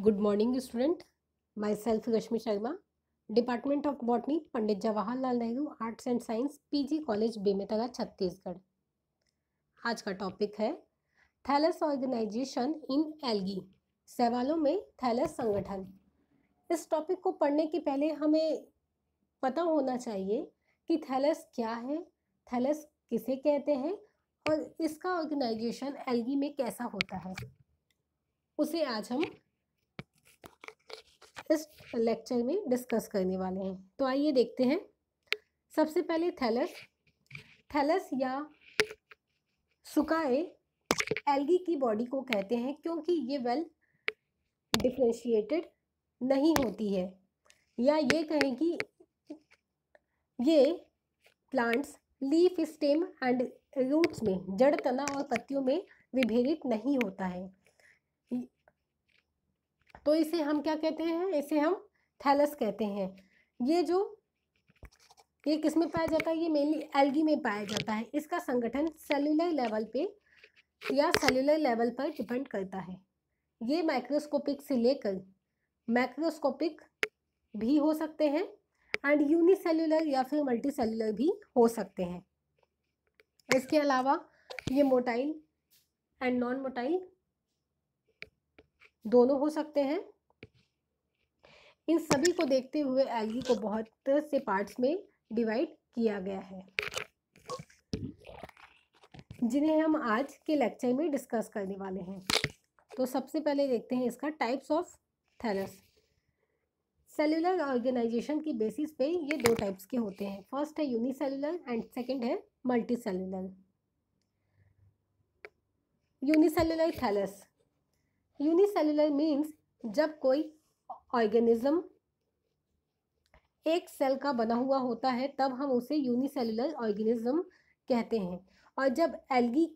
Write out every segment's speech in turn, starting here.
good morning student myself Rashmi Sharma department of botany Pandit Jawaharlal Nehru arts and science PG college Bemetara Chhattisgarh आज का topic है thallus organisation in algae सवालों में thallus संगठन इस टॉपिक को पढ़ने के पहले हमें पता होना चाहिए कि थैलस क्या है थैलस किसे कहते हैं और इसका ऑर्गेनाइजेशन एलगी में कैसा होता है उसे आज हम इस लेक्चर में डिस्कस करने वाले हैं तो आइए देखते हैं सबसे पहले थैलस थैलस या सुकाए एल्गी की बॉडी को कहते हैं क्योंकि ये वेल डिफ्रेंशिएटेड नहीं होती है या ये कहें कि ये plants leaf stem and roots में जड़ तना और पत्तियों में विभेदित नहीं होता है तो इसे हम क्या कहते हैं इसे हम थैलस कहते हैं ये जो ये किस में पाया जाता है ये मेनली एल्गी में पाया जाता है इसका संगठन सेलुलर लेवल पे या सेलुलर लेवल पर डिपेंड करता है ये माइक्रोस्कोपिक से लेकर माइक्रोस्कोपिक भी हो सकते हैं एंड यूनिसेलुलर या फिर मल्टी सेलुलर भी हो सकते हैं इसके अलावा ये मोटाइल एंड नॉन मोटाइल दोनों हो सकते हैं इन सभी को देखते हुए एल्गी को बहुत से पार्ट्स में डिवाइड किया गया है जिन्हें हम आज के लेक्चर में डिस्कस करने वाले हैं तो सबसे पहले देखते हैं इसका types of thallus cellular organisation की बेसिस पे ये दो टाइप्स के होते हैं फर्स्ट है यूनिसेलुलर एंड सेकंड है multicellular unicellular thallus unicellular means जब कोई ऑर्गेनिज्म एक सेल का बना हुआ होता है तब हम उसे यूनिसेलुलर ऑर्गेनिज्म कहते हैं और जब एल्गी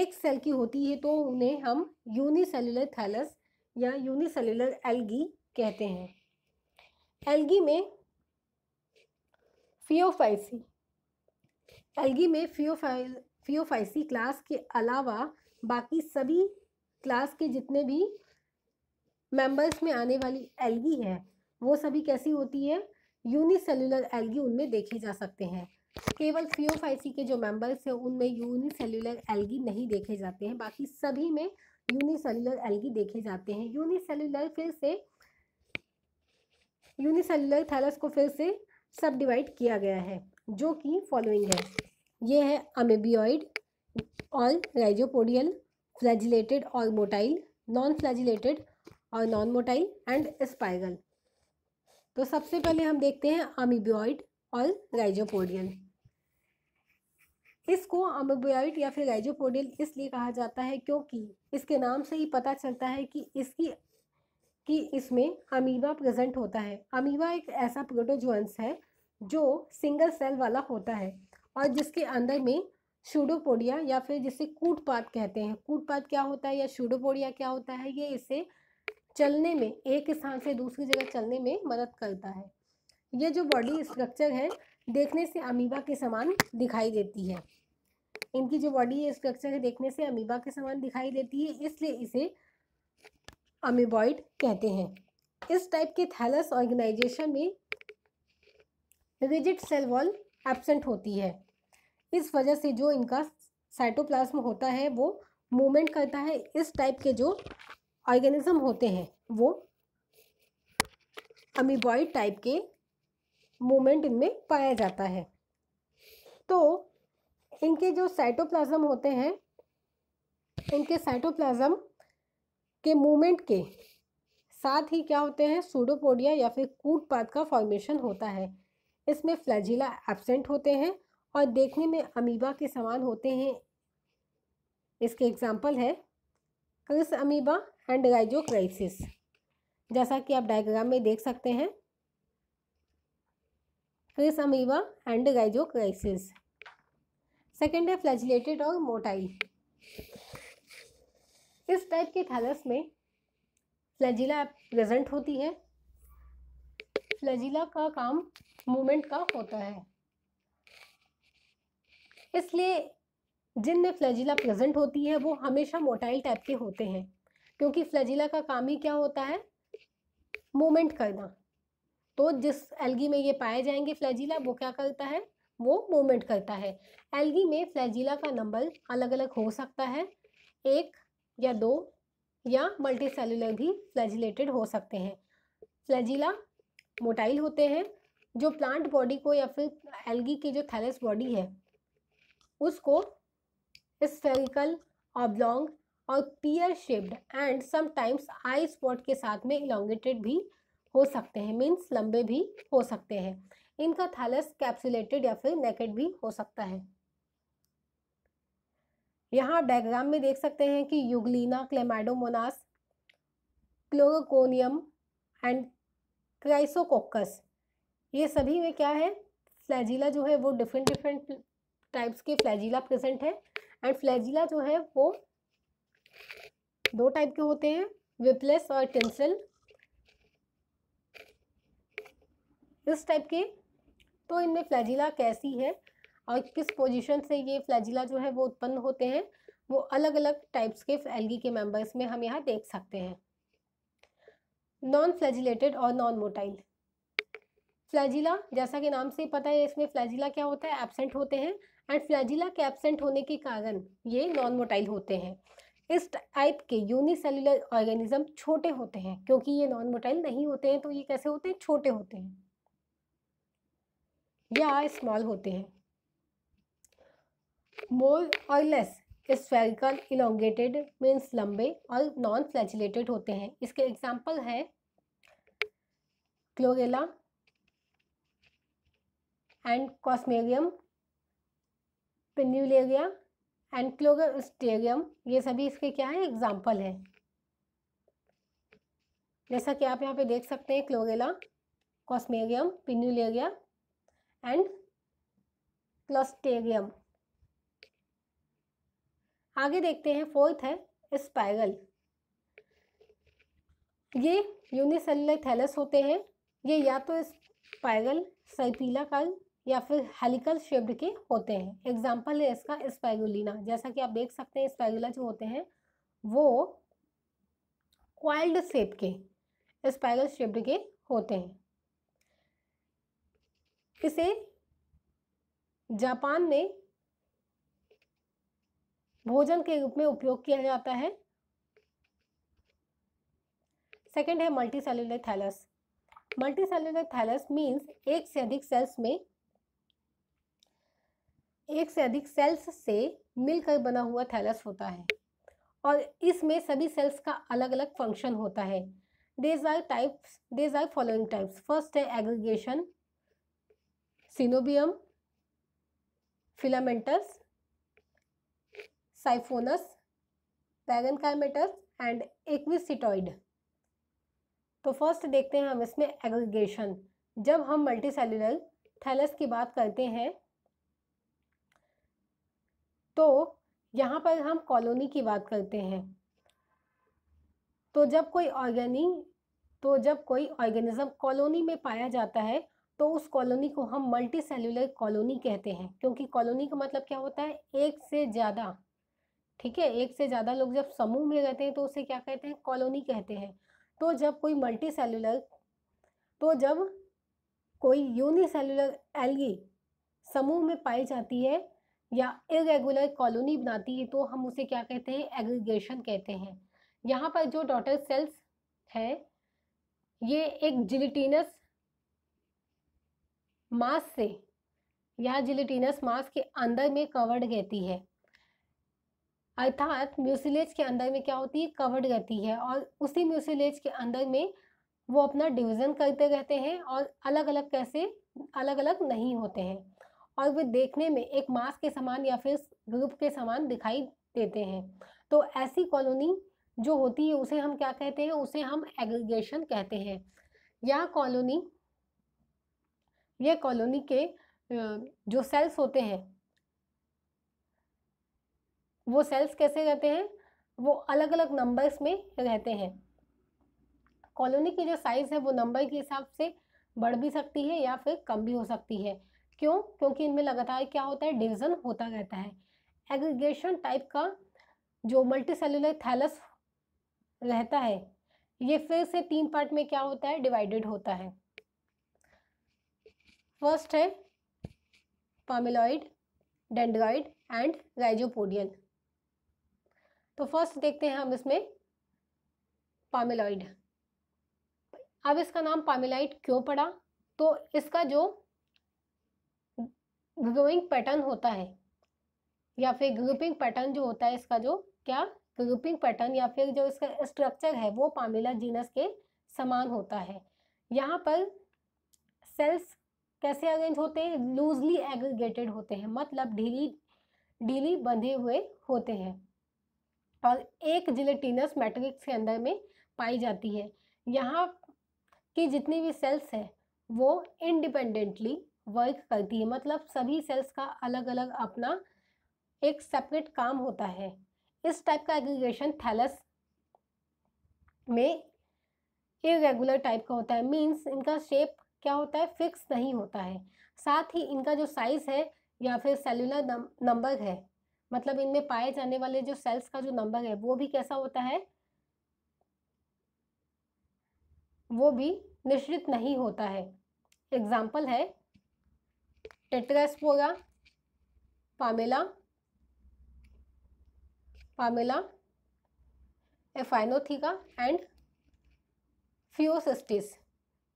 एक सेल की होती है तो उन्हें हम यूनिसेलुलर थैलस या यूनिसेलुलर एल्गी कहते हैं एल्गी में फियोफाइसी एल्गी में फियोफाइ फियोफाइसी क्लास के अलावा बाकी सभी क्लास के जितने भी मेंबर्स में आने वाली एल्गी है वो सभी कैसी होती है यूनिसेलुलर एल्गी उनमें देखे जा सकते हैं केवल फियोफाइसी के जो मेंबर्स हैं उनमें यूनिसेलुलर एल्गी नहीं देखे जाते हैं बाकी सभी में यूनिसेलुलर एल्गी देखे जाते हैं यूनिसेलुलर फिर से यूनिसेलुलर थैलस को फिर से सब डिवाइड किया गया है जो कि फॉलोइंग है ये है अमेबियॉइड और राइजोपोडियल फ्लैजिलेटेड और मोटाइल नॉन फ्लैजिलेटेड और नॉन मोटाइल एंड स्पाइरल तो सबसे पहले हम देखते हैं अमीबियॉइड और राइजोपोडियल इसको अमीबियॉइड या फिर राइजोपोडियल इसलिए कहा जाता है क्योंकि इसके नाम से ही पता चलता है कि इसकी कि इसमें अमीबा प्रेजेंट होता है अमीबा एक ऐसा प्रोटोजुअंस है जो सिंगल सेल वाला होता है और जिसके अंदर में शूडोपोडिया या फिर जिसे कूटपात कहते हैं कूटपात क्या होता है या शूडोपोडिया क्या होता है ये इसे चलने में एक स्थान से दूसरी जगह चलने में मदद करता है ये जो बॉडी स्ट्रक्चर है देखने से अमीबा के समान दिखाई देती है इनकी जो बॉडी स्ट्रक्चर है देखने से अमीबा के समान दिखाई देती है इसलिए इसे अमीबॉइड कहते हैं इस टाइप के थैलस ऑर्गेनाइजेशन में रिजिट सेल वॉल एबसेंट होती है इस वजह से जो इनका साइटोप्लाज्म होता है वो मूवमेंट करता है इस टाइप के जो ऑर्गेनिज्म होते हैं वो अमीबॉइड टाइप के मूवमेंट इनमें पाया जाता है तो इनके जो साइटोप्लाज्म होते हैं इनके साइटोप्लाज्म के मूवमेंट के साथ ही क्या होते हैं सूडोपोडिया या फिर कूट पात का फॉर्मेशन होता है इसमें फ्लैजिला एब्सेंट होते हैं और देखने में अमीबा के समान होते हैं इसके एग्जाम्पल है क्रिस अमीबा एंड क्राइसिस जैसा कि आप डायग्राम में देख सकते हैं chrysamoeba and crisis second है फ्लैजिलेटेड और मोटाइल इस टाइप के थैलस में फ्लैजिला प्रेजेंट होती है फ्लैजिला का काम मूवमेंट का होता है इसलिए जिनमें फ्लैजिला प्रेजेंट होती है वो हमेशा मोटाइल टाइप के होते हैं क्योंकि फ्लैजिला का काम ही क्या होता है मूवमेंट करना तो जिस एलगी में ये पाए जाएंगे फ्लैजिला वो क्या करता है वो मूवमेंट करता है एलगी में फ्लैजिला का नंबर अलग अलग हो सकता है एक या दो या मल्टी सेलुलर भी फ्लैजिलेटेड हो सकते हैं फ्लैजिला मोटाइल होते हैं जो प्लांट बॉडी को या फिर एलगी की जो थैलस बॉडी है उसको स्फेरिकल ऑब्लॉन्ग और pear shaped and sometimes eye spot के साथ में इलांगेटेड भी हो सकते हैं मीन्स लंबे भी हो सकते हैं इनका थैलस कैप्सुलेटेड या फिर नेकेड भी हो सकता है यहाँ आप डायग्राम में देख सकते हैं कि euglena chlamydomonas chlorogonium and chrysococcus ये सभी में क्या है फ्लैजिला जो है वो डिफरेंट डिफरेंट टाइप्स के फ्लैजिला प्रेजेंट है एंड फ्लैजिला जो है वो दो टाइप के होते हैं विपलेस और टेंसिल इस टाइप के तो इनमें फ्लैजिला कैसी है और किस पोजीशन से ये फ्लैजिला जो है वो उत्पन्न होते हैं वो अलग अलग टाइप्स के एलगी के मेंबर्स में हम यहाँ देख सकते हैं नॉन फ्लैजिलेटेड और नॉन मोटाइल फ्लैजिला जैसा कि नाम से ही पता है इसमें फ्लैजिला क्या होता है एबसेंट होते हैं एंड फ्लैजिला के एबसेंट होने के कारण ये नॉन मोटाइल होते हैं इस टाइप के यूनिसेलुलर ऑर्गेनिज्म छोटे होते हैं क्योंकि ये नॉन मोटाइल नहीं होते हैं तो ये कैसे होते हैं छोटे होते हैं या स्मॉल होते हैं मोर और लेस स्फेरिकल इलोंगेटेड मीन्स लंबे और नॉन फ्लैजिलेटेड होते हैं इसके एग्जाम्पल हैं chlorella and cosmarium pendularia and closterium ये सभी इसके क्या है एग्जाम्पल है जैसा कि आप यहाँ पे देख सकते हैं क्लोगेला कॉस्मेरियम पिन्यूलेरिया एंड क्लोस्टेरियम आगे देखते हैं फोर्थ है स्पाइगल ये यूनिसेलुलर थैलस होते हैं ये या तो स्पाइगल सर्पीला काल या फिर हेलिकल शेप्ड के होते हैं एग्जाम्पल है इसका स्पैगुलिना जैसा कि आप देख सकते हैं स्पैगुला जो होते हैं वो क्वाइल्ड शेप के स्पाइरल शेप्ड के होते हैं इसे जापान में भोजन के रूप में उपयोग किया जाता है सेकंड है multicellular thallus multicellular thallus means एक से अधिक सेल्स में एक से अधिक सेल्स से मिलकर बना हुआ थैलस होता है और इसमें सभी सेल्स का अलग अलग फंक्शन होता है these are types these are following types first है aggregation coenobium filamentous siphonous parenchymatous and equisetoid तो फर्स्ट देखते हैं हम इसमें एग्रीगेशन जब हम सेल्यूलर थैलस की बात करते हैं तो यहाँ पर हम कॉलोनी की बात करते हैं तो जब कोई ऑर्गेनी तो जब कोई ऑर्गेनिज्म कॉलोनी में पाया जाता है तो उस कॉलोनी को हम मल्टी सेलुलर कॉलोनी कहते हैं क्योंकि कॉलोनी का मतलब क्या होता है एक से ज़्यादा ठीक है एक से ज़्यादा लोग जब समूह में रहते हैं तो उसे क्या कहते हैं कॉलोनी कहते हैं तो जब कोई मल्टी सेलुलर तो जब कोई यूनिसेलुलर एलगी समूह में पाई जाती है या इरेगुलर कॉलोनी बनाती है तो हम उसे क्या कहते हैं एग्रीगेशन कहते हैं यहाँ पर जो डॉटर सेल्स है ये एक जिलिटिनस मास से या जिलिटिनस मास के अंदर में कवर्ड रहती है अर्थात म्यूसिलेज के अंदर में क्या होती है कवर्ड रहती है और उसी म्यूसिलेज के अंदर में वो अपना डिवीज़न करते रहते हैं और अलग अलग कैसे अलग अलग नहीं होते हैं और वे देखने में एक मास के समान या फिर ग्रुप के समान दिखाई देते हैं तो ऐसी कॉलोनी जो होती है उसे हम क्या कहते हैं उसे हम एग्रीगेशन कहते हैं यह कॉलोनी यह कॉलोनी के जो सेल्स होते हैं वो सेल्स कैसे रहते हैं वो अलग अलग नंबर्स में रहते हैं कॉलोनी की जो साइज़ है वो नंबर के हिसाब से बढ़ भी सकती है या फिर कम भी हो सकती है क्यों क्योंकि इनमें लगातार क्या होता है डिवीज़न होता रहता है एग्रीगेशन टाइप का जो मल्टी सेलुलर थैलस रहता है ये फिर से तीन पार्ट में क्या होता है डिवाइडेड होता है फर्स्ट है पामिलॉइड डेंड्रॉइड एंड राइजोपोडियल तो फर्स्ट देखते हैं हम इसमें पामिलॉइड अब इसका नाम पामिलाइड क्यों पड़ा तो इसका जो ग्रुपिंग पैटर्न होता है या फिर ग्रुपिंग पैटर्न जो होता है इसका जो क्या ग्रुपिंग पैटर्न या फिर जो इसका स्ट्रक्चर है वो पामिला जीनस के समान होता है यहाँ पर सेल्स कैसे अरेंज होते हैं लूजली एग्रीगेटेड होते हैं मतलब ढीली ढीली बंधे हुए होते हैं और एक जिलेटिनस मैट्रिक्स के अंदर में पाई जाती है यहाँ की जितनी भी सेल्स है वो इंडिपेंडेंटली वर्क करती है मतलब सभी सेल्स का अलग अलग अपना एक सेपरेट काम होता है इस टाइप का एग्रीगेशन थैलस में इरेगुलर टाइप का होता है मींस इनका शेप क्या होता है फिक्स नहीं होता है साथ ही इनका जो साइज़ है या फिर सेलुलर नंबर है मतलब इनमें पाए जाने वाले जो सेल्स का जो नंबर है वो भी कैसा होता है वो भी निश्चित नहीं होता है एग्जाम्पल है tetraspora palmella palmella aphanothece and phaeocystis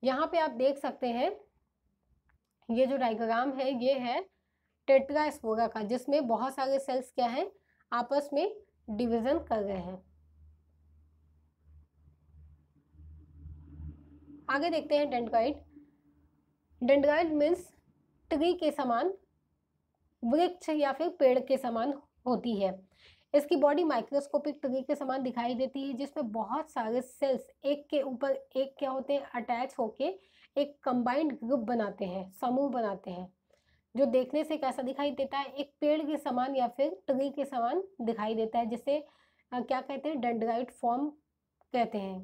यहाँ पे आप देख सकते हैं ये जो डायग्राम है ये है टेट्रास्पोरा का जिसमें बहुत सारे सेल्स क्या है आपस में डिवीज़न कर रहे हैं आगे देखते हैं डेंड्राइड डेंड्राइड मीन्स ट्री के समान वृक्ष या फिर पेड़ के समान होती है इसकी बॉडी माइक्रोस्कोपिक ट्री के समान दिखाई देती है जिसमें बहुत सारे सेल्स एक के ऊपर एक क्या होते हैं अटैच होके एक कंबाइंड ग्रुप बनाते हैं समूह बनाते हैं जो देखने से कैसा दिखाई देता है एक पेड़ के समान या फिर ट्री के समान दिखाई देता है जिसे क्या कहते हैं डेंड्राइट फॉर्म कहते हैं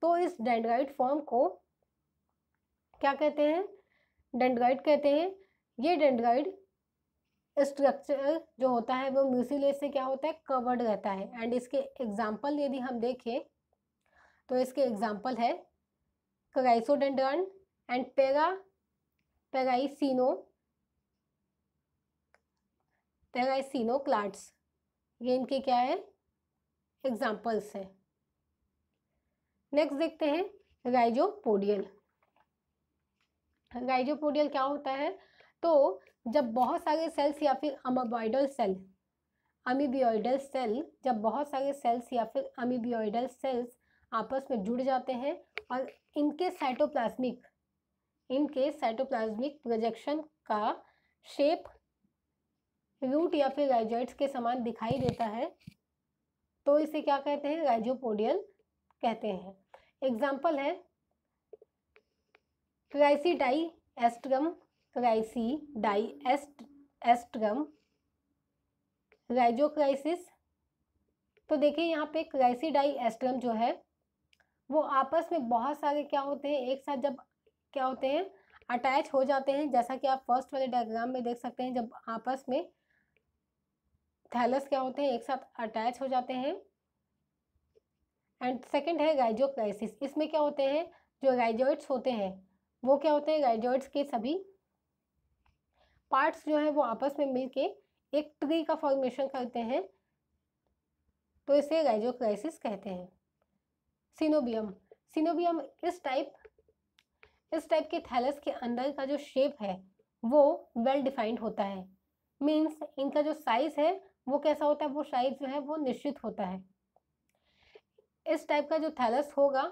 तो इस डेंड्राइट फॉर्म को क्या कहते हैं डेंडगाइड कहते हैं ये डेंडगाइड स्ट्रक्चर जो होता है वो म्यूसिलेज से क्या होता है कवर्ड रहता है एंड इसके एग्जाम्पल यदि हम देखें तो इसके एग्जाम्पल है क्राइसोडेंड्रन एंड पेरा पेगाइसिनो पेगाइसिनो क्लाट्स ये इनके क्या है एग्जाम्पल्स हैं नेक्स्ट देखते हैं राइजोपोडियल राइजोपोडियल क्या होता है तो जब बहुत सारे सेल्स या फिर अमोबॉइडल सेल अमीबियोइडल सेल जब बहुत सारे सेल्स या फिर अमीबियोइडल सेल्स आपस में जुड़ जाते हैं और इनके साइटोप्लाज्मिक इनके साइटोप्लाज्मिक प्रोजेक्शन का शेप रूट या फिर राइजॉइड्स के समान दिखाई देता है तो इसे क्या कहते हैं राइजोपोडियल कहते हैं एग्जाम्पल है क्राइसी डाई एस्ट्रम क्राइसी डाई एस्ट एस्ट्रम राइजोक्राइसिस तो देखिए यहाँ पे क्राइसी डाई एस्ट्रम जो है वो आपस में बहुत सारे क्या होते हैं एक साथ जब क्या होते हैं अटैच हो जाते हैं जैसा कि आप फर्स्ट वाले डायग्राम में देख सकते हैं जब आपस में थैलस क्या होते हैं एक साथ अटैच हो जाते हैं एंड सेकंड है राइजोक्राइसिस इसमें क्या होते हैं जो राइजोइड्स होते हैं वो क्या होते हैं गाइजर्ड्स के सभी पार्ट्स जो है वो आपस में मिलके एक ट्री का फॉर्मेशन करते हैं तो इसे गाइजोक्राइसिस कहते हैं सिनोबियम सिनोबियम इस टाइप इस टाइप के थैलस के अंदर का जो शेप है वो वेल डिफाइंड होता है मीन्स इनका जो साइज है वो कैसा होता है वो साइज जो है वो निश्चित होता है इस टाइप का जो थैलस होगा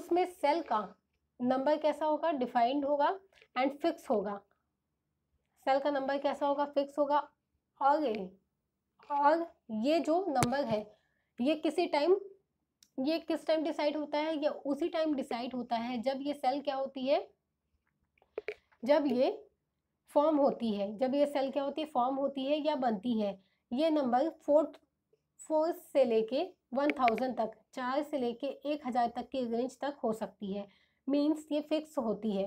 उसमें सेल का नंबर कैसा होगा डिफाइंड होगा एंड फिक्स होगा सेल का नंबर कैसा होगा फिक्स होगा और और ये जो नंबर है ये किसी टाइम ये किस टाइम डिसाइड होता है ये उसी टाइम डिसाइड होता है जब ये सेल क्या होती है जब ये फॉर्म होती है जब ये सेल क्या होती है फॉर्म होती है या बनती है ये नंबर फोर्थ फोर से लेके वन थाउजेंड तक चार से लेके एक हज़ार तक की रेंज तक हो सकती है मीन्स ये फिक्स होती है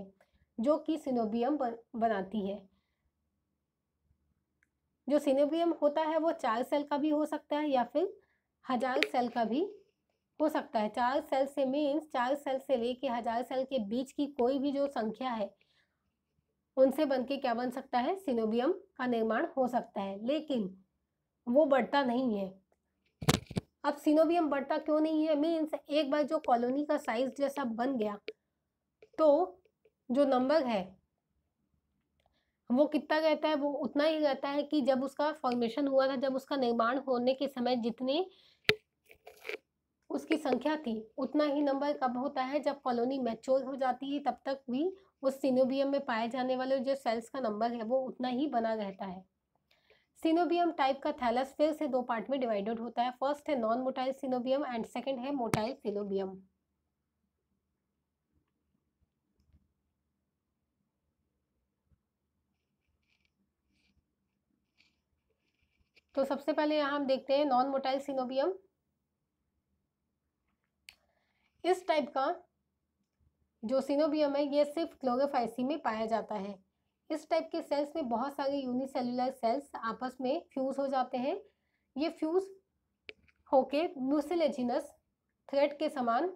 जो कि सिनोबियम बनाती है जो सिनोबियम होता है वो चार सेल का भी हो सकता है या फिर हजार सेल का भी हो सकता है चार सेल से मीन्स चार सेल से लेके हजार सेल के बीच की कोई भी जो संख्या है उनसे बनके क्या बन सकता है सिनोबियम का निर्माण हो सकता है लेकिन वो बढ़ता नहीं है अब सिनोबियम बढ़ता क्यों नहीं है मीन्स एक बार जो कॉलोनी का साइज जैसा बन गया तो जो नंबर है वो कितना कहता है वो उतना ही कहता है कि जब उसका फॉर्मेशन हुआ था जब उसका निर्माण होने के समय जितनी उसकी संख्या थी उतना ही नंबर कब होता है जब कॉलोनी मैच्योर हो जाती है तब तक भी उस सिनोबियम में पाए जाने वाले जो सेल्स का नंबर है वो उतना ही बना रहता है सिनोबियम टाइप का थैलस फिर से दो पार्ट में डिवाइडेड होता है फर्स्ट है non motile coenobium and second है मोटाइल सिनोबियम तो सबसे पहले यहाँ हम देखते हैं नॉन मोटाइल सिनोबियम इस टाइप का जो सिनोबियम है ये सिर्फ क्लोरोफाइसी में पाया जाता है इस टाइप के सेल्स में बहुत सारे यूनिसेलुलर सेल्स आपस में फ्यूज हो जाते हैं ये फ्यूज होके म्यूसिलेजिनस थ्रेड के समान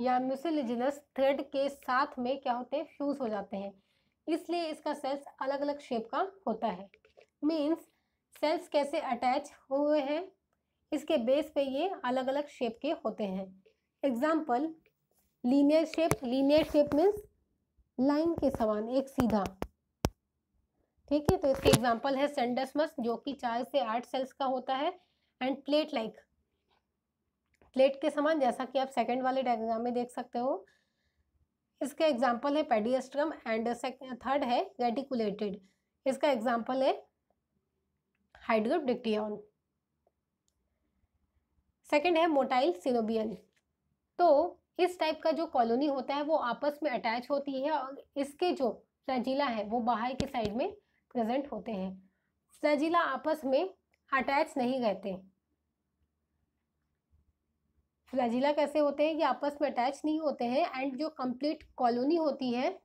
या म्यूसिलेजिनस थ्रेड के साथ में क्या होते हैं फ्यूज हो जाते हैं इसलिए इसका सेल्स अलग अलग शेप का होता है मीन्स सेल्स कैसे अटैच हुए हैं इसके बेस पे ये अलग अलग शेप के होते हैं example linear shape linear shape means line के समान एक सीधा ठीक है तो इसके एग्जाम्पल है सेंडसमस जो कि चार से आठ सेल्स का होता है एंड प्लेट लाइक प्लेट के समान जैसा कि आप सेकंड वाले डायग्राम में देख सकते हो इसका एग्जाम्पल है पेडियस्ट्रम एंड थर्ड है रेटिकुलेटेड इसका एग्जाम्पल है हाइड्रोडिक्टियन सेकेंड है मोटाइल सिनोबियन तो इस टाइप का जो कॉलोनी होता है वो आपस में अटैच होती है और इसके जो फ्लैजिला है वो बाहर के साइड में प्रेजेंट होते हैं फ्लैजिला आपस में अटैच नहीं रहते फ्लैजिला कैसे होते हैं ये आपस में अटैच नहीं होते हैं एंड जो कंप्लीट कॉलोनी होती है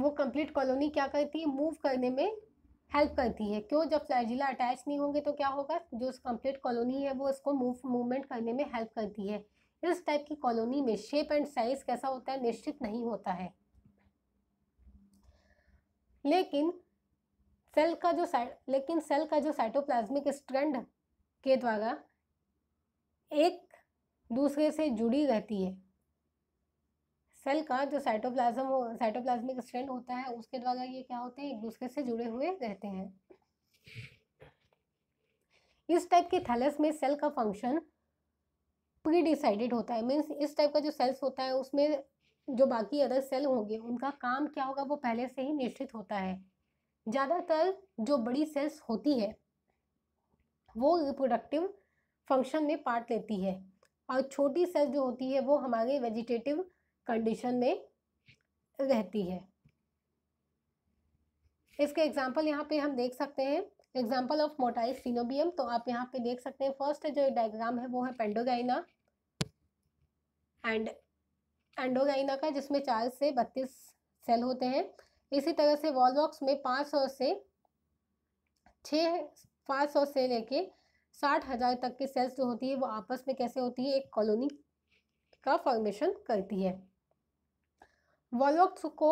वो कंप्लीट कॉलोनी क्या करती है मूव करने में हेल्प करती है क्यों जब फ्लैजिला अटैच नहीं होंगे तो क्या होगा जो कंप्लीट कॉलोनी है वो इसको मूव मूवमेंट करने में हेल्प करती है इस टाइप की कॉलोनी में शेप एंड साइज कैसा होता है निश्चित नहीं होता है लेकिन सेल का जो लेकिन सेल का जो साइटोप्लाज्मिक स्ट्रेंड के द्वारा एक दूसरे से जुड़ी रहती है सेल का जो साइटोप्लाज्म हो साइटोप्लाज्मिक स्ट्रैंड होता है उसके द्वारा ये क्या होते हैं एक दूसरे से जुड़े हुए रहते हैं इस टाइप के थैलस में सेल का फंक्शन प्री डिसाइडेड होता है मीन्स इस टाइप का जो सेल्स होता है उसमें जो बाकी अदर सेल होंगे उनका काम क्या होगा वो पहले से ही निश्चित होता है ज़्यादातर जो बड़ी सेल्स होती है वो रिप्रोडक्टिव फंक्शन में पार्ट लेती है और छोटी सेल जो होती है वो हमारे वेजिटेटिव कंडीशन में रहती है इसके एग्जाम्पल यहाँ पे हम देख सकते हैं एग्जाम्पल ऑफ मोटाइल सीनोबियम तो आप यहाँ पे देख सकते हैं फर्स्ट जो डायग्राम है वो है पेंडोगाइना एंड एंडोगाइना का जिसमें चार से बत्तीस सेल होते हैं इसी तरह से वॉलबॉक्स में पाँच सौ से छः पाँच सौ से लेके साठ हज़ार तक की सेल्स जो होती है वो आपस में कैसे होती है एक कॉलोनी का फॉर्मेशन करती है वॉलवक्स को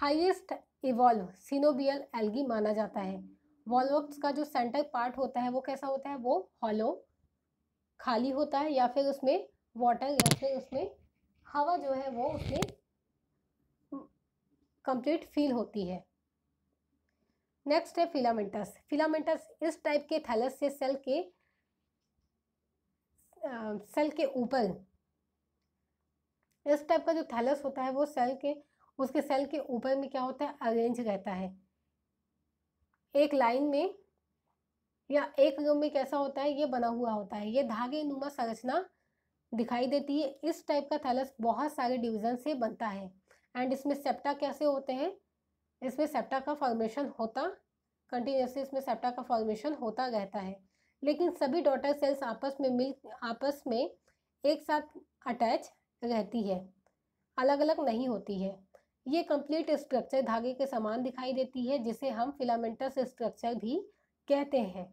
हाईएस्ट इवॉल्व सीनोबियल एल्गी माना जाता है वॉलवक्स का जो सेंटर पार्ट होता है वो कैसा होता है वो हॉलो खाली होता है या फिर उसमें वाटर या फिर उसमें हवा जो है वो उसमें कंप्लीट फील होती है नेक्स्ट है फिलामेंटस फिलामेंटस इस टाइप के थैलस से सेल के आ, सेल के ऊपर इस टाइप का जो थैलस होता है वो सेल के उसके सेल के ऊपर में क्या होता है अरेंज रहता है एक लाइन में या एक रूम में कैसा होता है ये बना हुआ होता है ये धागे नुमा संरचना दिखाई देती है इस टाइप का थैलस बहुत सारे डिवीजन से बनता है एंड इसमें सेप्टा कैसे होते हैं इसमें सेप्टा का फॉर्मेशन होता कंटिन्यूसली इसमें सेप्टा का फॉर्मेशन होता रहता है लेकिन सभी डॉटर सेल्स आपस में मिल आपस में एक साथ अटैच रहती है अलग अलग नहीं होती है ये कंप्लीट स्ट्रक्चर धागे के समान दिखाई देती है जिसे हम फिलामेंटस स्ट्रक्चर भी कहते हैं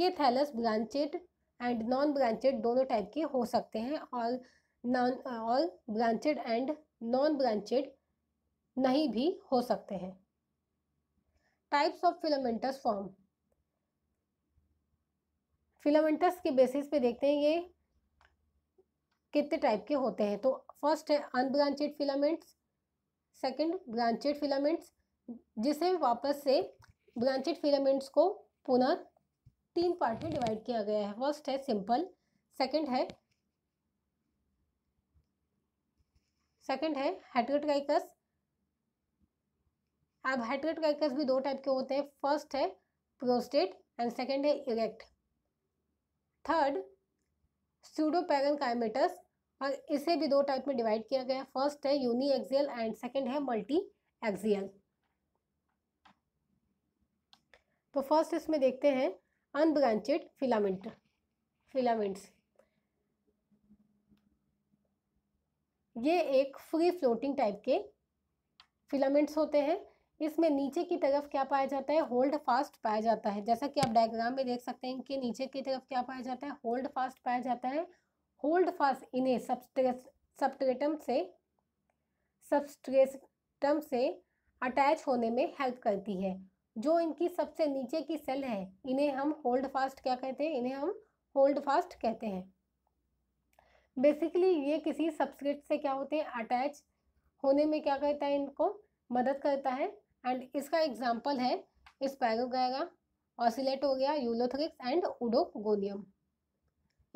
ये thallus branched and non branched दोनों टाइप के हो सकते हैं और नॉन और ब्रांचेड एंड नॉन ब्रांचेड नहीं भी हो सकते हैं types of filamentous form filamentous के बेसिस पे देखते हैं ये कितने टाइप के होते हैं तो फर्स्ट है unbranched filaments second branched filaments जिसे वापस से ब्रांचेड फिलामेंट्स को पुनः तीन पार्ट में डिवाइड किया गया है फर्स्ट है सिंपल सेकंड है सेकंड है हेट्रोट्राइकस अब हेट्रोट्राइकस भी दो टाइप के होते हैं फर्स्ट है प्रोस्टेट एंड सेकंड है इरेक्ट थर्ड स्यूडोपैगन कायमेटस और इसे भी दो टाइप में डिवाइड किया गया फर्स्ट है यूनी एक्जियल एंड सेकेंड है मल्टी एक्जियल तो फर्स्ट इसमें देखते हैं अनब्रांचेड फिलामेंट फिलामेंट्स ये एक फ्री फ्लोटिंग टाइप के फिलामेंट्स होते हैं इसमें नीचे की तरफ क्या पाया जाता है होल्ड फास्ट पाया जाता है जैसा कि आप डायग्राम में देख सकते हैं इनके नीचे की तरफ क्या पाया जाता है होल्ड फास्ट पाया जाता है होल्ड फास्ट इन्हें सबस्ट्रेटम से सबस्ट्रेटम से अटैच होने में हेल्प करती है जो इनकी सबसे नीचे की सेल है इन्हें हम होल्ड फास्ट क्या कहते हैं इन्हें हम होल्ड फास्ट कहते हैं बेसिकली ये किसी सब्सक्रिप्ट से क्या होते हैं अटैच होने में क्या करता है इनको मदद करता है एंड इसका एग्जाम्पल है इस स्पैरोगैगा ऑसिलेट हो गया यूलोथ्रिक्स एंड उडोगोनियम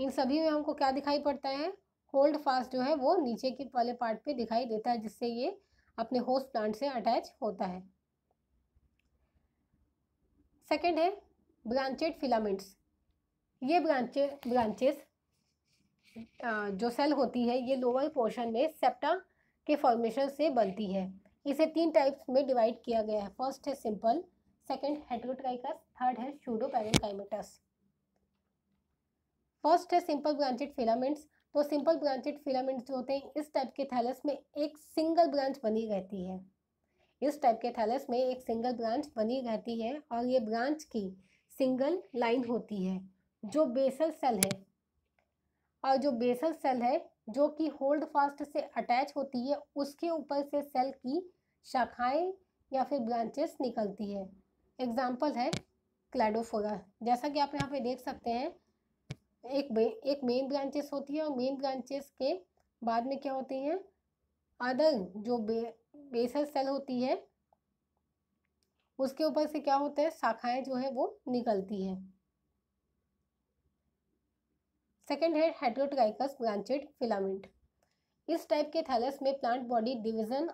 इन सभी में हमको क्या दिखाई पड़ता है होल्ड फास्ट जो है वो नीचे के वाले पार्ट पे दिखाई देता है जिससे ये अपने होस्ट प्लांट से अटैच होता है सेकेंड है ब्रांचेड फिलामेंट्स ये ब्रांचे ब्रांचेस जो सेल होती है ये लोअर पोर्शन में सेप्टा के फॉर्मेशन से बनती है इसे तीन टाइप्स में डिवाइड किया गया है फर्स्ट है सिंपल सेकेंड हेट्रोट्राइकस थर्ड है शूडो पैरेंटाइमेटस फर्स्ट है सिंपल ब्रांचेड फिलामेंट्स तो सिंपल ब्रांचेड फिलामेंट्स जो होते हैं इस टाइप के थैलस में एक सिंगल ब्रांच बनी रहती है इस टाइप के थैलस में एक सिंगल ब्रांच बनी रहती है और ये ब्रांच की सिंगल लाइन होती है जो बेसल सेल है और जो बेसल सेल है जो कि होल्ड फास्ट से अटैच होती है उसके ऊपर से सेल की शाखाएं या फिर ब्रांचेस निकलती है एग्जाम्पल है क्लाइडोफोरा जैसा कि आप यहाँ पे देख सकते हैं एक एक मेन ब्रांचेस होती है और मेन ब्रांचेस के बाद में क्या होती हैं अदर जो बे बेसल सेल होती है उसके ऊपर से क्या होता है शाखाएं जो है वो निकलती है सेकेंड है हाइड्रोट्राइकस ब्रांचेड फिलामेंट इस टाइप के थैलस में plant body division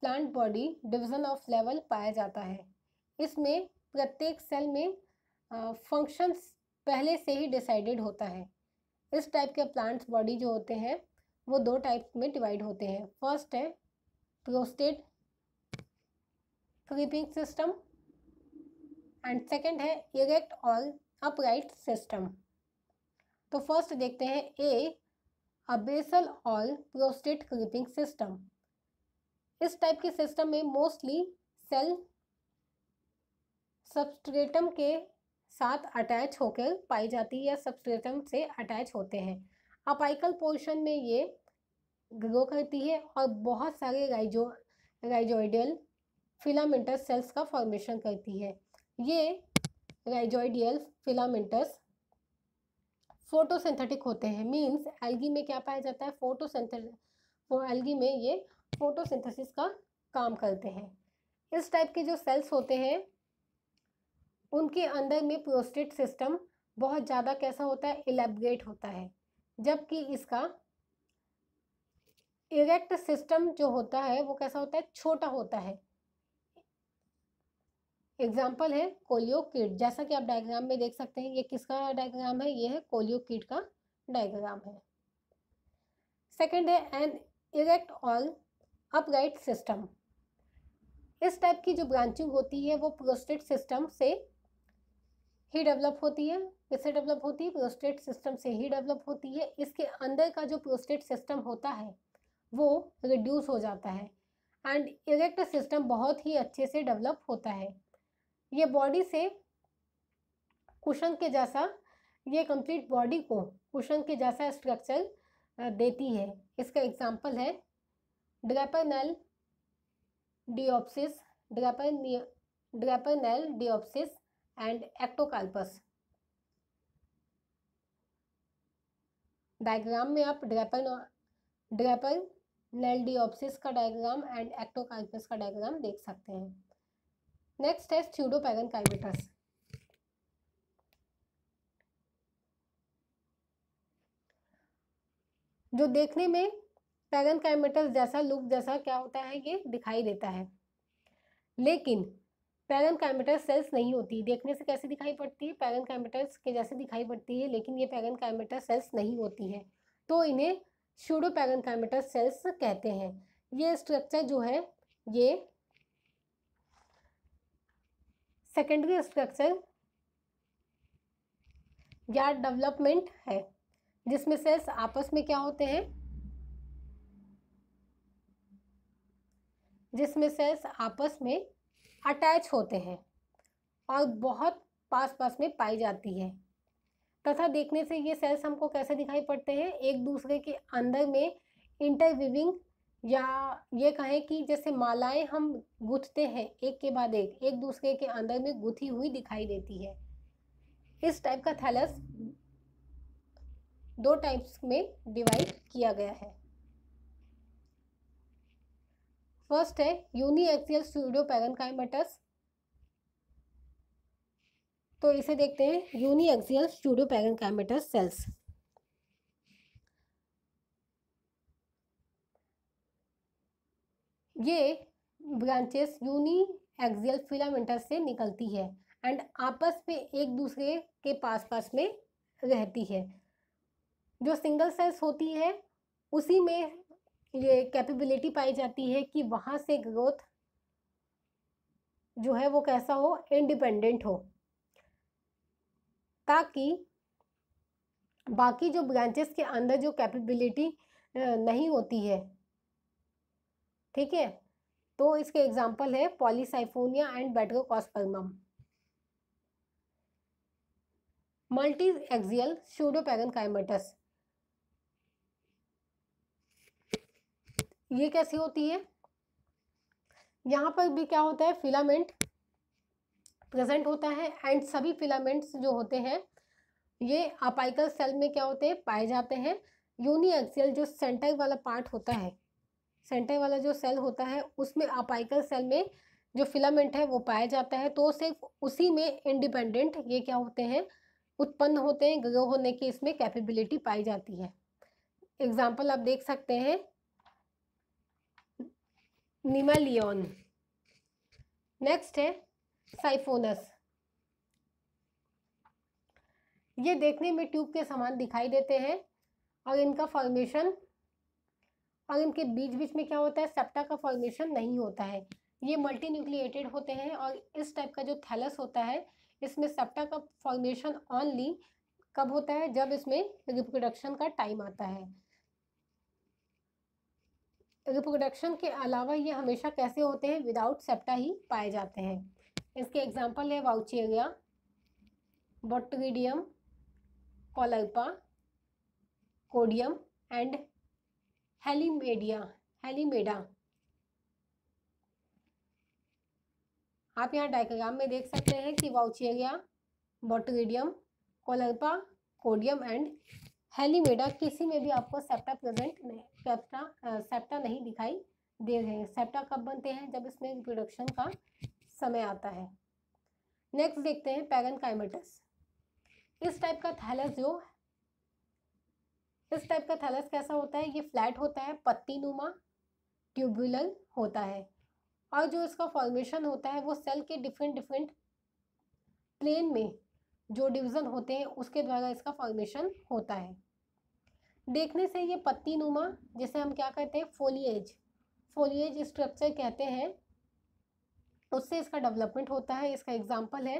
plant body division of level पाया जाता है इसमें प्रत्येक सेल में फंक्शंस पहले से ही डिसाइडेड होता है इस टाइप के प्लांट्स बॉडी जो होते हैं वो दो टाइप में डिवाइड होते हैं फर्स्ट है prostate creeping system and second है इरेक्ट और अपराइट सिस्टम तो फर्स्ट देखते हैं ए अबेसल और प्रोस्टेट क्रीपिंग सिस्टम इस टाइप के सिस्टम में मोस्टली सेल सबस्ट्रेटम के साथ अटैच होकर पाई जाती है या सबस्ट्रेटम से अटैच होते हैं अपाइकल पोर्शन में ये ग्रो करती है और बहुत सारे राइजो राइजोइडियल फिलामेंटस सेल्स का फॉर्मेशन करती है ये राइजोइडियल फिलामेंटस फोटोसिंथेटिक होते हैं मींस एल्गी में क्या पाया जाता है फोटोसिंथेटिक वो एल्गी में ये फोटोसिंथेसिस का काम करते हैं इस टाइप के जो सेल्स होते हैं उनके अंदर में प्रोस्टेट सिस्टम बहुत ज़्यादा कैसा होता है एलेबरेट होता है जबकि इसका इरेक्ट सिस्टम जो होता है वो कैसा होता है छोटा होता है एग्जाम्पल है कोलियो किट जैसा कि आप डायग्राम में देख सकते हैं ये किसका डायग्राम है ये है कोलियो किट का डायग्राम है सेकंड है एन इरेक्ट और अपराइट सिस्टम इस टाइप की जो ब्रांचिंग होती है वो प्रोस्टेट सिस्टम से ही डेवलप होती है किससे डेवलप होती है प्रोस्टेट सिस्टम से ही डेवलप होती है इसके अंदर का जो प्रोस्टेट सिस्टम होता है वो रिड्यूस हो जाता है एंड इरेक्ट सिस्टम बहुत ही अच्छे से डेवलप होता है ये बॉडी से कुशन के जैसा ये कंप्लीट बॉडी को कुशन के जैसा स्ट्रक्चर देती है इसका एग्जांपल है draparnaldiopsis draper draparnaldiopsis and ectocarpus diagram में आप ड्रेपन ड्रेपन नेल्डियोप्सिस का डायग्राम एंड एक्टोकाल्पस का डायग्राम देख सकते हैं नेक्स्ट है स्यूडोपैगन काइबिटस जो देखने में पैगन कैमेटस जैसा लुक जैसा क्या होता है ये दिखाई देता है लेकिन पैगन कैमेटस सेल्स नहीं होती देखने से कैसे दिखाई पड़ती है पैगन कैमेटस के जैसे दिखाई पड़ती है लेकिन ये पैगन कैमेटस सेल्स नहीं होती है तो इन्हें शूडो पैगन कैमेटस सेल्स कहते हैं ये स्ट्रक्चर जो है ये सेकेंडरी स्ट्रक्चर या डेवलपमेंट है जिसमें सेल्स आपस में क्या होते हैं जिसमें सेल्स आपस में अटैच होते हैं और बहुत पास पास में पाई जाती है तथा देखने से ये सेल्स हमको कैसे दिखाई पड़ते हैं एक दूसरे के अंदर में इंटरविविंग या ये कहें कि जैसे मालाएं हम गुथते हैं एक के बाद एक एक दूसरे के अंदर में गुथी हुई दिखाई देती है इस टाइप का थैलस दो टाइप्स में डिवाइड किया गया है फर्स्ट है यूनी एक्सियल स्यूडो तो इसे देखते हैं यूनी एक्सियल स्यूडो सेल्स ये ब्रांचेस यूनी एक्सियल फिलामेंटस से निकलती है एंड आपस में एक दूसरे के पास पास में रहती है जो सिंगल सेल्स होती है उसी में ये कैपेबिलिटी पाई जाती है कि वहाँ से ग्रोथ जो है वो कैसा हो इंडिपेंडेंट हो ताकि बाकी जो ब्रांचेस के अंदर जो कैपेबिलिटी नहीं होती है ठीक है तो इसके एग्जांपल है polysiphonia and batrachospermum multiaxial pseudoparenchymatous ये कैसी होती है यहाँ पर भी क्या होता है फिलामेंट प्रेजेंट होता है एंड सभी फिलामेंट्स जो होते हैं ये अपाइकल सेल में क्या होते हैं पाए जाते हैं यूनि एक्सियल जो सेंटर वाला पार्ट होता है सेंटर वाला जो सेल होता है उसमें अपाइकल सेल में जो फिलामेंट है वो पाया जाता है तो सिर्फ उसी में इंडिपेंडेंट ये क्या होते हैं उत्पन्न होते हैं ग्रो होने की इसमें कैपेबिलिटी पाई जाती है एग्जाम्पल आप देख सकते हैं निमालियन नेक्स्ट है साइफोनस ये देखने में ट्यूब के समान दिखाई देते हैं और इनका फॉर्मेशन और इनके बीच बीच में क्या होता है सेप्टा का फॉर्मेशन नहीं होता है ये मल्टी न्यूक्लिएटेड होते हैं और इस टाइप का जो थैलस होता है इसमें सेप्टा का फॉर्मेशन ऑनली कब होता है जब इसमें रिप्रोडक्शन का टाइम आता है रिप्रोडक्शन के अलावा ये हमेशा कैसे होते हैं विदाउट सेप्टा ही पाए जाते हैं इसके एग्जाम्पल है वाउचेरिया बोट्रीडियम कोलपा कोडियम एंड हेलीमेडिया हेलीमेडा आप यहाँ डायग्राम में देख सकते हैं कि वाउचेरिया बोट्रीडियम कोलपा कोडियम एंड हेलीमेडा किसी में भी आपको सेप्टा प्रेजेंट नहीं सेप्टा सेप्टा नहीं दिखाई दे रहे हैं सेप्टा कब बनते हैं जब इसमें रिप्रोडक्शन का समय आता है नेक्स्ट देखते हैं पैगन काइमेटस इस टाइप का थैलस जो इस टाइप का थैलस कैसा होता है ये फ्लैट होता है पत्ती नुमा ट्यूबुलर होता है और जो इसका फॉर्मेशन होता है वो सेल के डिफरेंट डिफरेंट प्लेन में जो डिवीज़न होते हैं उसके द्वारा इसका फॉर्मेशन होता है देखने से ये पत्ती नुमा जिसे हम क्या कहते हैं फोलिएज फोलिएज स्ट्रक्चर कहते हैं उससे इसका डेवलपमेंट होता है इसका एग्जाम्पल है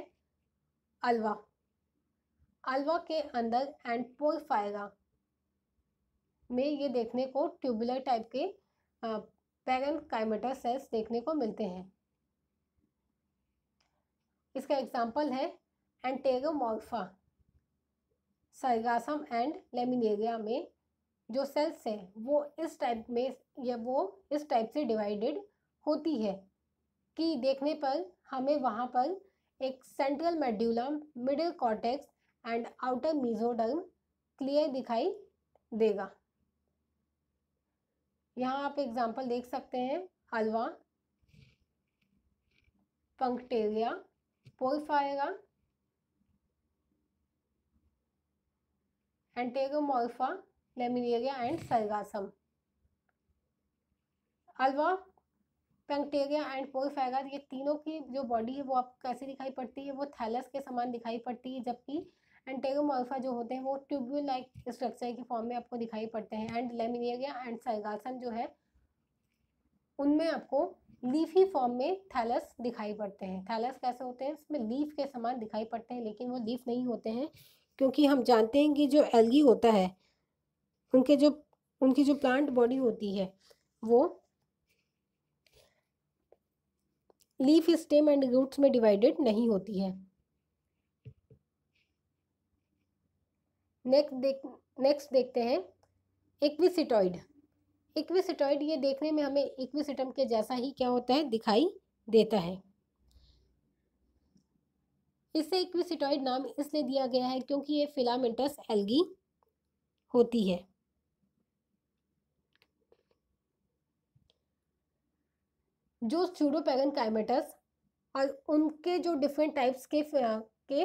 अलवा अलवा के अंदर एंड फायरा में ये देखने को ट्यूबुलर टाइप के पैरन काइमेटर सेल्स देखने को मिलते हैं इसका एग्जाम्पल है एंटेगोमोर्फा सरगासम एंड लेमिनेरिया में जो सेल्स है वो इस टाइप में या वो इस टाइप से डिवाइडेड होती है कि देखने पर हमें वहाँ पर एक central medulla middle cortex and outer mesoderm clear दिखाई देगा यहाँ आप एग्जांपल देख सकते हैं ulva punctaria porphyra enteromorpha laminaria and sargassum ulva punctaria and पोरफेगर ये तीनों की जो बॉडी है वो आप कैसे दिखाई पड़ती है वो थैलस के समान दिखाई पड़ती है जबकि एंटेगोमोल्फा जो होते हैं वो ट्यूब्यूल लाइक स्ट्रक्चर के फॉर्म में आपको दिखाई पड़ते हैं एंड लेमिनेरिया एंड सरगासम जो है उनमें आपको लीफी फॉर्म में थैलस दिखाई पड़ते हैं थैलस कैसे होते हैं इसमें लीफ के समान दिखाई पड़ते हैं लेकिन वो लीफ नहीं होते हैं क्योंकि हम जानते हैं कि जो एलगी होता है उनके जो उनकी जो प्लांट बॉडी होती है वो लीफ स्टेम एंड रूट्स में डिवाइडेड नहीं होती है नेक्स्ट देख नेक्स्ट देखते हैं इक्विसिटॉइड इक्विसिटॉइड ये देखने में हमें इक्विसिटम के जैसा ही क्या होता है दिखाई देता है इसे इक्विसिटॉइड नाम इसलिए दिया गया है क्योंकि ये फिलामेंटस एल्गी होती है जो स्यूडोपैगन काइमेटस और उनके जो डिफरेंट टाइप्स के के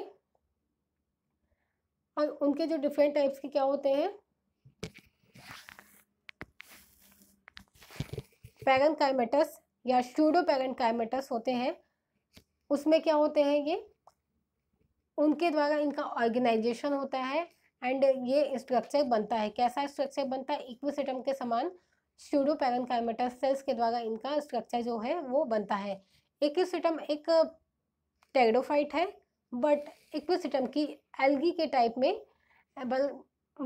और उनके जो डिफरेंट टाइप्स के क्या होते हैं पैगन काइमेटस या स्यूडो पैगन काइमेटस होते हैं उसमें क्या होते हैं ये उनके द्वारा इनका ऑर्गेनाइजेशन होता है एंड ये स्ट्रक्चर बनता है कैसा स्ट्रक्चर बनता है इक्वी के समान स्टूडो पैरनकाइमेटा सेल्स के द्वारा इनका स्ट्रक्चर जो है वो बनता है इक्विसिटम एक टेगडोफाइट है बट इक्विसिटम की एल्गी के टाइप में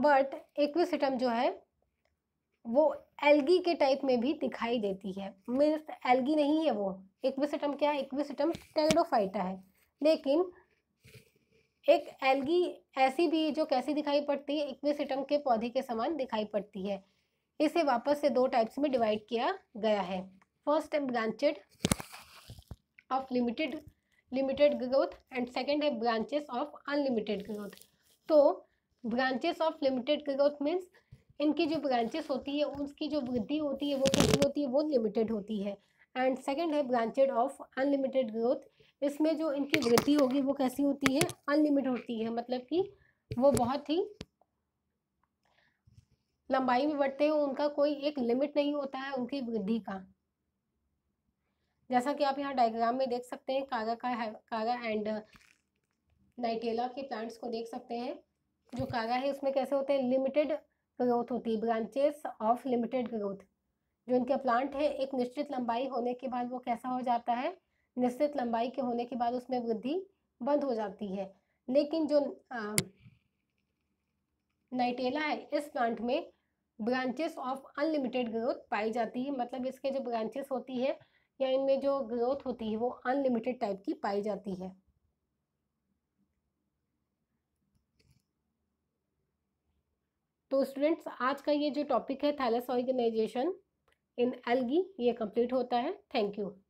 बट इक्विसिटम जो है वो एल्गी के टाइप में भी दिखाई देती है मीन्स एल्गी नहीं है वो इक्विसिटम क्या है इक्विसिटम टेगडोफाइटा है लेकिन एक एल्गी ऐसी भी जो कैसी दिखाई पड़ती है इक्विसिटम के पौधे के समान दिखाई पड़ती है इसे वापस से दो टाइप्स में डिवाइड किया गया है फर्स्ट है branched of limited limited growth and second है ब्रांचेस ऑफ अनलिमिटेड ग्रोथ तो branches of limited growth means इनकी जो ब्रांचेस होती है उनकी जो वृद्धि होती है वो कितनी होती है वो लिमिटेड होती है एंड सेकेंड है ब्रांचेड ऑफ अनलिमिटेड ग्रोथ इसमें जो इनकी वृद्धि होगी वो कैसी होती है अनलिमिटेड होती है मतलब कि वो बहुत ही लंबाई में बढ़ते हैं उनका कोई एक लिमिट नहीं होता है उनकी वृद्धि का जैसा कि आप यहाँ डायग्राम में देख सकते हैं कागा का है, कागा एंड नाइटेला के प्लांट्स को देख सकते हैं जो कागा है उसमें कैसे होते हैं लिमिटेड ग्रोथ होती है ब्रांचेस ऑफ लिमिटेड ग्रोथ जो इनके प्लांट है एक निश्चित लंबाई होने के बाद वो कैसा हो जाता है निश्चित लंबाई के होने के बाद उसमें वृद्धि बंद हो जाती है लेकिन जो आ, नाइटेला है इस प्लांट में ब्रांचेस ऑफ अनलिमिटेड ग्रोथ पाई जाती है मतलब इसके जो ब्रांचेस होती है या इनमें जो ग्रोथ होती है वो अनलिमिटेड टाइप की पाई जाती है तो स्टूडेंट्स आज का ये जो टॉपिक है थैलस ऑर्गेनाइजेशन इन एलगी ये कंप्लीट होता है थैंक यू